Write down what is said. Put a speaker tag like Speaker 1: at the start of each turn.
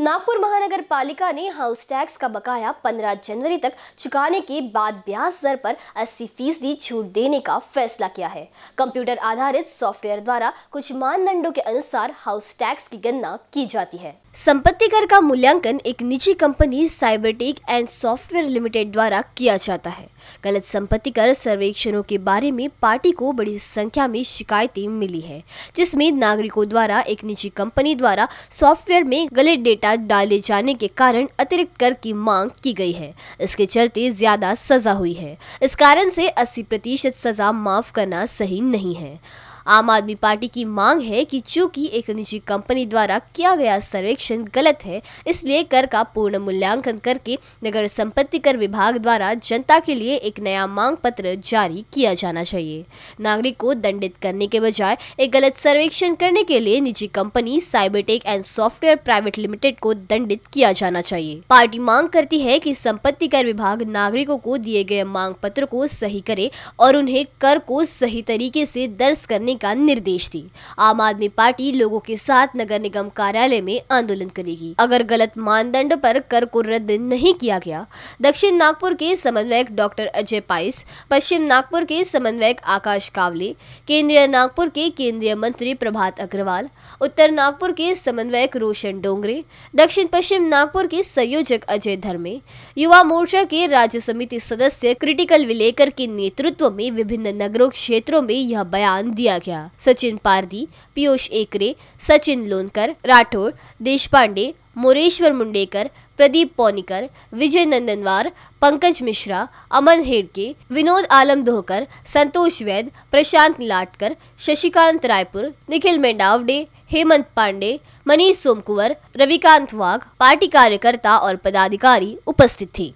Speaker 1: नागपुर महानगर पालिका ने हाउस टैक्स का बकाया 15 जनवरी तक चुकाने के बाद ब्याज दर पर 80 फीसदी छूट देने का फैसला किया है कंप्यूटर आधारित सॉफ्टवेयर द्वारा कुछ मानदंडों के अनुसार हाउस टैक्स की गणना की जाती है संपत्ति कर का मूल्यांकन एक निजी company Cybertech and software limited द्वारा किया जाता है गलत संपत्ति कर सर्वेक्षणों के बारे में पार्टी को बड़ी संख्या में शिकायतें मिली है जिसमें नागरिकों द्वारा एक निजी कंपनी द्वारा सॉफ्टवेयर में गलत डेटा बाद डाले जाने के कारण अतिरिक्त कर की मांग की गई है इसके चलते ज्यादा सजा हुई है इस कारण से 80 प्रतिशत सजा माफ करना सही नहीं है आम आदमी पार्टी की मांग है कि चूंकि एक निजी कंपनी द्वारा किया गया सर्वेक्षण गलत है इसलिए कर का पूर्ण मूल्यांकन करके नगर संपत्ति कर विभाग द्वारा जनता के लिए एक नया मांग पत्र जारी किया जाना चाहिए नागरिक को दंडित करने के बजाय एक गलत सर्वेक्षण करने के लिए निजी company Cybertech and software private limited को दंडित किया जाना चाहिए पार्टी मांग करती है की संपत्ति कर विभाग नागरिकों को दिए गए मांग पत्र को सही करे और उन्हें कर को सही तरीके से दर्ज करने करने का निर्देश दी आम आदमी पार्टी लोगों के साथ नगर निगम कार्यालय में आंदोलन करेगी अगर गलत मानदंड पर कर को रद्द नहीं किया गया दक्षिण नागपुर के समन्वयक डॉक्टर अजय पाइस पश्चिम नागपुर के समन्वयक आकाश कावले केंद्रीय नागपुर के केंद्रीय मंत्री प्रभात अग्रवाल उत्तर नागपुर के समन्वयक रोशन डोंगरे दक्षिण पश्चिम नागपुर के संयोजक अजय धर्मे युवा मोर्चा के राज्य समिति सदस्य क्रिटिकल विलेकर के नेतृत्व में विभिन्न नगरों क्षेत्रों में यह बयान दिया गया सचिन पारदी पीयूष एकरे सचिन लोनकर राठौड़ देशपांडे मोरेश्वर मुंडेकर प्रदीप पौनिकर विजय नंदनवार पंकज मिश्रा अमन हेडके विनोद आलम धोकर संतोष वैद प्रशांत लाटकर शशिकांत रायपुर निखिल मेंडावडे हेमंत पांडे मनीष सोमकुवर रविकांत वाघ पार्टी कार्यकर्ता और पदाधिकारी उपस्थित थे